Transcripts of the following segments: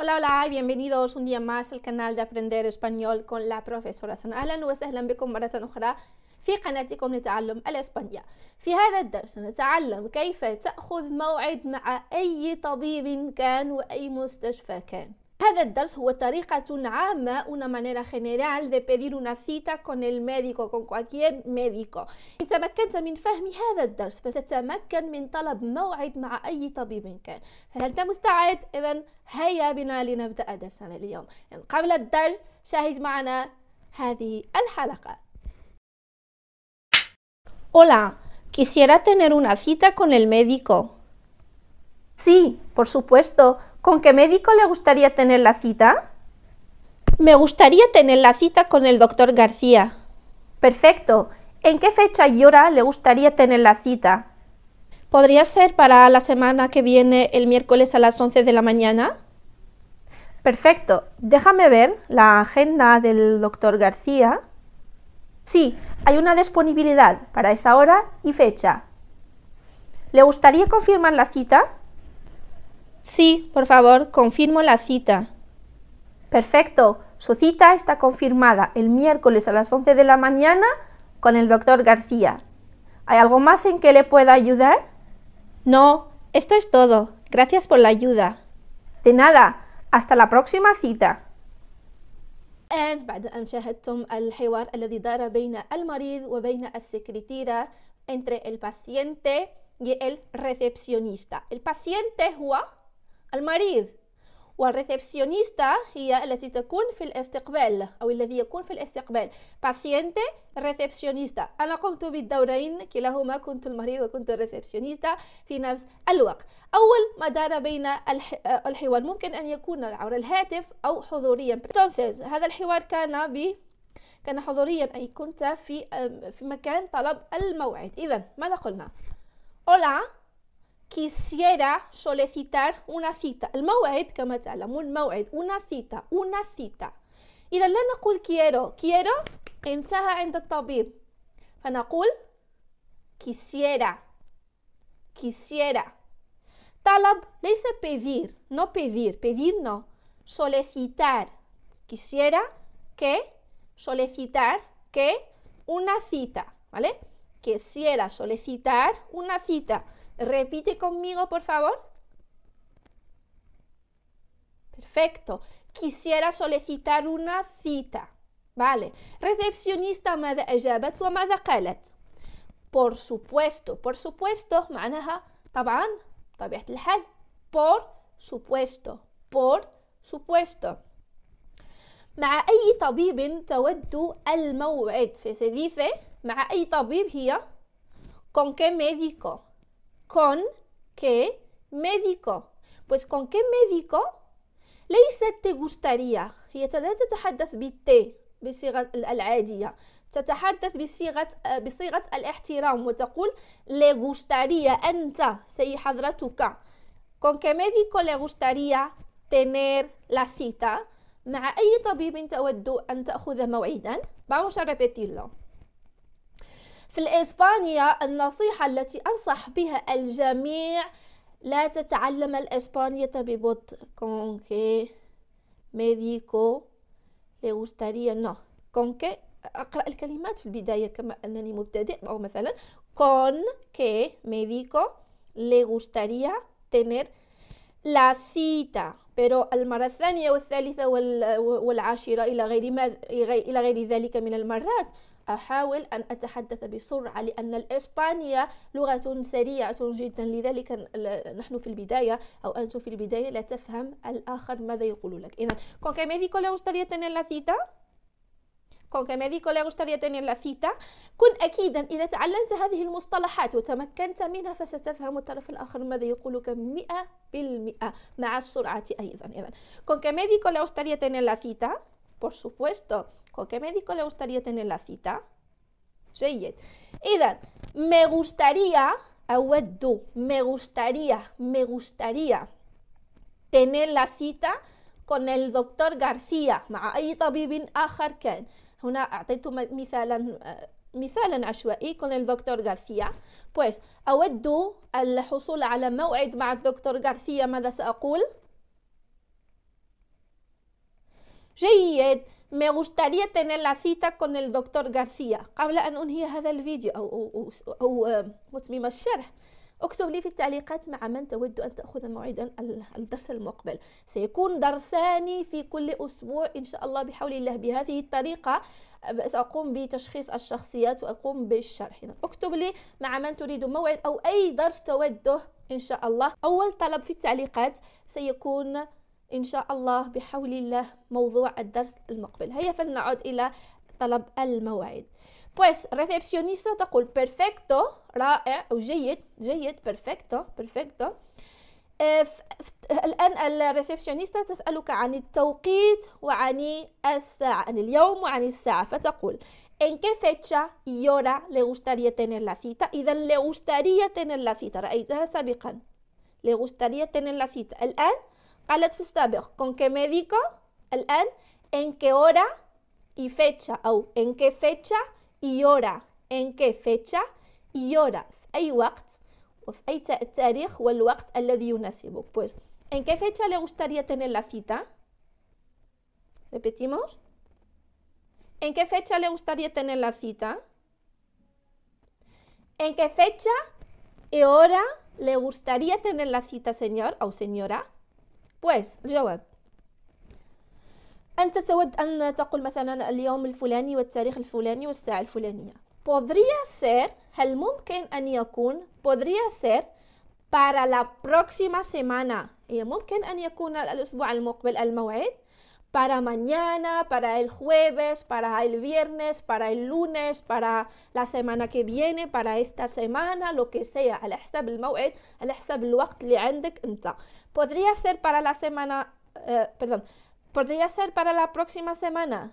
Hola, hola y bienvenidos un día más al canal de Aprender Español con la profesora سنة أهلا وسهلا بكم مرة أخرى في قناتكم لتعلم الإسبانية في هذا الدرس نتعلم كيف تأخذ موعد مع أي طبيب كان وأي مستشفى كان هذا الدرس هو طريقة عامة una manera general de pedir una cita con el médico con cualquier médico إن تمكنت من فهم هذا الدرس فستتمكن من طلب موعد مع أي طبيب كان فهل أنت مستعد؟ إذا هيا بنا لنبدأ درسنا اليوم يعني قبل الدرس شاهد معنا هذه الحلقة Hola, quisiera tener una cita con el médico. Sí, por supuesto. ¿Con qué médico le gustaría tener la cita? Me gustaría tener la cita con el doctor García. Perfecto. ¿En qué fecha y hora le gustaría tener la cita? ¿Podría ser para la semana que viene, el miércoles a las 11 de la mañana? Perfecto. Déjame ver la agenda del doctor García. Sí, hay una disponibilidad para esa hora y fecha. ¿Le gustaría confirmar la cita? Sí, por favor, confirmo la cita. Perfecto, su cita está confirmada el miércoles a las 11 de la mañana con el doctor García. ¿Hay algo más en que le pueda ayudar? No, esto es todo. Gracias por la ayuda. De nada, hasta la próxima cita. الآن بعد أن شاهدتم الحوار الذي دار بين المريض وبين السكرتيرة entre el paciente y el recepcionista. El paciente هو المريض والريسبسيونيستا هي التي تكون في الاستقبال أو الذي يكون في الاستقبال paciente ريسبسيونيستا أنا قمت بالدورين كلاهما كنت المريض وكنت الريسبسيونيستا في نفس الوقت أول ما دار بين الحوار ممكن أن يكون عبر الهاتف أو حضوريا هذا الحوار كان ب كان حضوريا أي كنت في في مكان طلب الموعد إذا ماذا قلنا؟ Hola, quisiera solicitar una cita El الموعد كما تعلمون موعد una cita una cita y la نقول quiero quiero انساها en tabib. Quisiera. quisiera quisiera Talab, le dice pedir no pedir pedir no solicitar quisiera que solicitar que una cita vale quisiera solicitar una cita Repite conmigo, por favor. Perfecto. Quisiera solicitar una cita. Vale. Recepcionista, ماذا أجابت وماذا قالت؟ Por supuesto, por supuesto معناها طبعا طبيعة الحال por supuesto por supuesto مع أي طبيب تود الموعد مع أي طبيب هي con qué médico con qué médico pues con qué médico ليس te gustaría هي لا تتحدث بالت بصيغة العادية تتحدث بصيغة بصيغة الاحترام وتقول لي gustaría أنت سي حضرتك con qué médico le gustaría tener la cita مع أي طبيب تود أن تأخذ موعدا vamos a repetirlo في إسبانيا النصيحة التي أنصح بها الجميع لا تتعلم الإسبانية ببطء con que médico le gustaría no con que أقرأ الكلمات في البداية كما أنني مبتدئ أو مثلا con que médico le gustaría tener لا ثيتا بيرو المرة الثانية والثالثة والعاشرة إلى غير ما إلى غير ذلك من المرات أحاول أن أتحدث بسرعة لأن الإسبانية لغة سريعة جدا لذلك نحن في البداية أو أنتم في البداية لا تفهم الآخر ماذا يقول لك إذا كون كي ميديكو le غوستاريا تنير la cita con qué médico le gustaría tener كن أكيدا إذا تعلمت هذه المصطلحات وتمكنت منها فستفهم الطرف الآخر ماذا لك مئة بالمئة مع السرعة أيضا إذا كون كي ميديكو le غوستاريا تنير la por supuesto trabajo? ¿Qué médico le gustaría tener la cita؟ جيد إذا me gustaría do, me gustaría me gustaría tener la cita con el doctor García مع مثالا عشوائي con el doctor García pues أود الحصول على موعد مع الدكتور García ماذا سأقول؟ جيد me gustaría tener la cita con el doctor García قبل أن أنهي هذا الفيديو أو أو أو, أو الشرح آه، اكتب لي في التعليقات مع من تود أن تأخذ موعدا الدرس المقبل سيكون درسان في كل أسبوع إن شاء الله بحول الله بهذه الطريقة سأقوم بتشخيص الشخصيات وأقوم بالشرح اكتب لي مع من تريد موعد أو أي درس توده إن شاء الله أول طلب في التعليقات سيكون إن شاء الله بحول الله موضوع الدرس المقبل هيا فلنعد إلى طلب الموعد pues recepcionista تقول perfecto رائع أو جيد جيد perfecto perfecto eh, الآن الريسبشنيستا تسألك عن التوقيت وعن الساعة عن اليوم وعن الساعة فتقول إن كي فيتشا يورا لي غوستاريا gustaría لا سيتا إذا لي غوستاريا tener لا سيتا رأيتها سابقا لي غوستاريا tener لا سيتا الآن con qué médico en qué hora y fecha O en qué fecha y hora en qué fecha y hora وقت pues en qué fecha le gustaría tener la cita repetimos en qué fecha le gustaría tener la cita en qué fecha y hora le gustaría tener la cita señor o señora بويس الجواب أنت تود أن تقول مثلا اليوم الفلاني والتاريخ الفلاني والساعة الفلانية بودريا سير هل ممكن أن يكون بودريا سير para la próxima semana هي ممكن أن يكون الأسبوع المقبل الموعد para mañana, para el jueves, para el viernes, para el lunes, para la semana que viene, para esta semana, lo que sea. al al Podría ser para la semana, eh, perdón, podría ser para la próxima semana.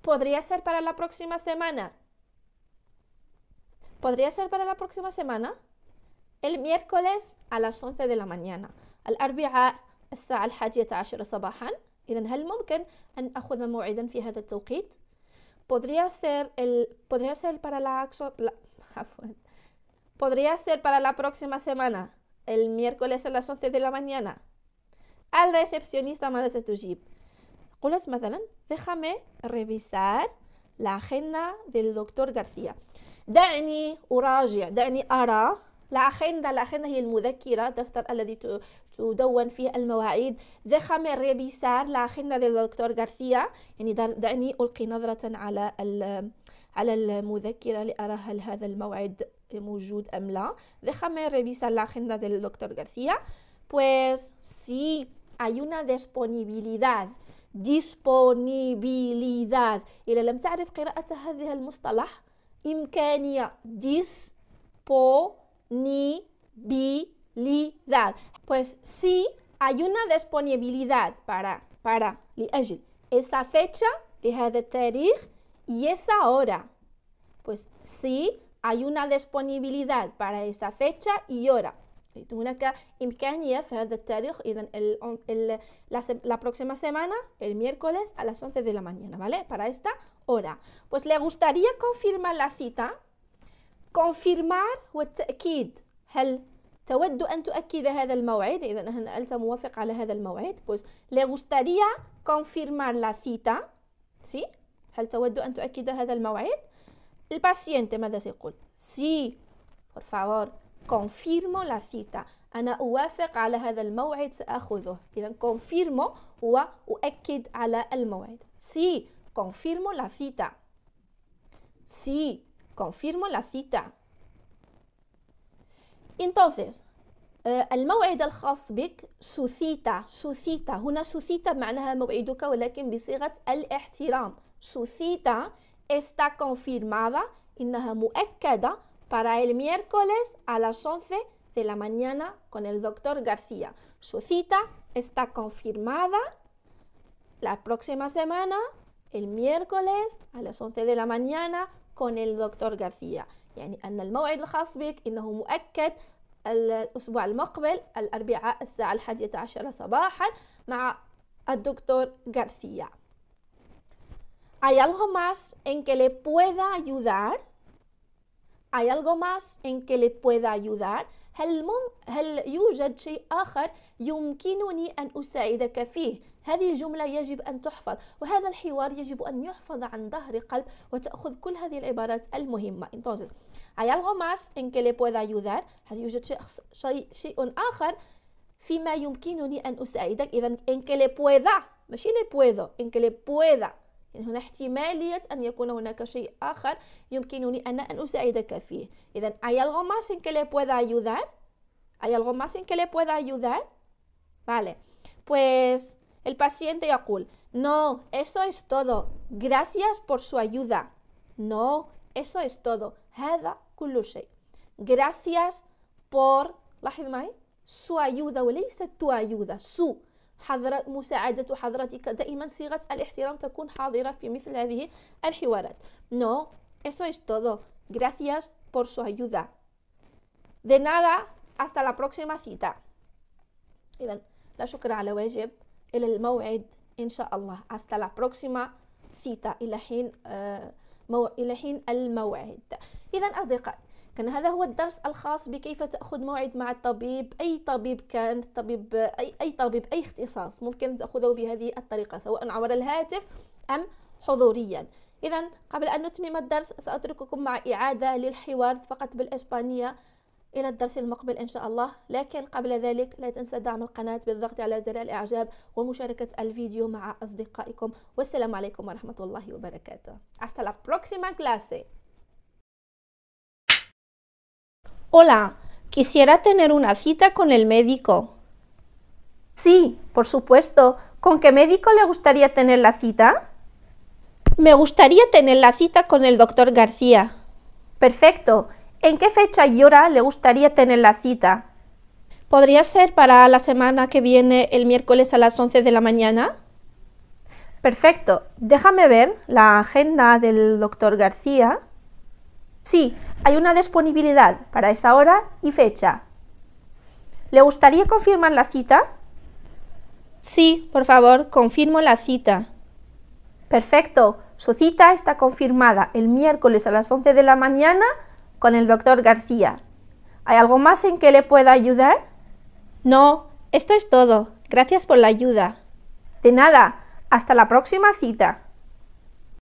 Podría ser para la próxima semana. Podría ser para la próxima semana. El miércoles a las 11 de la mañana. al arbi'a de la صباحا. إذا هل ممكن أن أخذ موعدا في هذا التوقيت؟ podría ser el podría ser para la, la podría ser para la próxima semana el miércoles a las 11 de la mañana al recepcionista más de tu jeep. قلت مثلا déjame revisar la agenda del doctor García. دعني أراجع دعني أرى الأخيندا الأخيندا هي المذكرة الدفتر الذي تدون فيه المواعيد دخم الريبيسار الأخيندا للدكتور غارثيا يعني دعني ألقي نظرة على على المذكرة لأرى هل هذا الموعد موجود أم لا دخم الريبيسار الأخيندا للدكتور غارثيا pues sí hay una disponibilidad disponibilidad إذا لم تعرف قراءة هذه المصطلح إمكانية بو disponibilidad. Pues si hay una disponibilidad para, para, esta fecha, de y esa hora. Pues sí, hay una disponibilidad para esta fecha y hora. la próxima semana el miércoles a las 11 de la mañana, ¿vale? Para esta hora. Pues le gustaría confirmar la cita كونفيرمار والتأكيد هل تود أن تؤكد هذا الموعد إذا أنت موافق على هذا الموعد pues le gustaría confirmar la cita sí هل تود أن تؤكد هذا الموعد الباسينت ماذا سيقول sí por favor confirmo la cita أنا أوافق على هذا الموعد سأخذه إذا confirmo هو أؤكد على الموعد sí confirmo la cita sí confirmo la cita. Entonces, موعد الخاص بك su cita su cita Una su cita معناها موعدك ولكن بصيغة الاحترام su cita está confirmada para el miércoles a las 11 de la mañana con el doctor García. Su cita está confirmada la próxima semana, el miércoles a las 11 de la mañana, con el doctor García يعني أن الموعد الخاص بك إنه مؤكد الأسبوع المقبل الأربعاء الساعة الحادية عشر صباحا مع الدكتور غارثيا ¿Hay algo más en que le pueda ayudar? ¿Hay algo más en que le pueda ayudar? هل, مم... هل يوجد شيء آخر يمكنني أن أساعدك فيه؟ هذه الجملة يجب أن تحفظ وهذا الحوار يجب أن يحفظ عن ظهر قلب وتأخذ كل هذه العبارات المهمة Entonces, ¿hay algo más en que le pueda ayudar? هل يوجد شيء, شيء آخر فيما يمكنني أن أساعدك؟ إذا en que le pueda ماشي le puedo en que le pueda يعني هنا احتمالية أن يكون هناك شيء آخر يمكنني أنا أن أساعدك فيه إذا ¿hay algo más en que le pueda ayudar? ¿hay algo más en que le pueda ayudar? Vale, pues... El paciente Yakul, no, eso es todo. Gracias por su ayuda. No, eso es todo. Hada kulushay. Gracias por la su ayuda وليس tu ayuda su حضرة iman حضرتك al صيغة الاحترام تكون حاضرة في مثل هذه الحوارات no eso es todo gracias por su ayuda de nada hasta la próxima cita La لا شكر على إلى الموعد إن شاء الله حتى لا بروكسيما cita إلى حين آه، مو... إلى حين الموعد إذا أصدقائي كان هذا هو الدرس الخاص بكيف تأخذ موعد مع الطبيب أي طبيب كان طبيب أي, أي طبيب أي اختصاص ممكن تأخذه بهذه الطريقة سواء عبر الهاتف أم حضوريا إذا قبل أن نتمم الدرس سأترككم مع إعادة للحوار فقط بالإسبانية إلى الدرس المقبل إن شاء الله لكن قبل ذلك لا تنسى دعم القناة بالضغط على زر الإعجاب ومشاركة الفيديو مع أصدقائكم والسلام عليكم ورحمة الله وبركاته hasta la próxima clase Hola, quisiera tener una cita con el médico. Sí, por supuesto. ¿Con qué médico le gustaría tener la cita? Me gustaría tener la cita con el doctor García. Perfecto. ¿En qué fecha y hora le gustaría tener la cita? ¿Podría ser para la semana que viene, el miércoles a las 11 de la mañana? Perfecto. Déjame ver la agenda del doctor García. Sí, hay una disponibilidad para esa hora y fecha. ¿Le gustaría confirmar la cita? Sí, por favor, confirmo la cita. Perfecto. Su cita está confirmada el miércoles a las 11 de la mañana con el doctor García. ¿Hay algo más en que le pueda ayudar? No, esto es todo. Gracias por la ayuda. De nada. Hasta la próxima cita.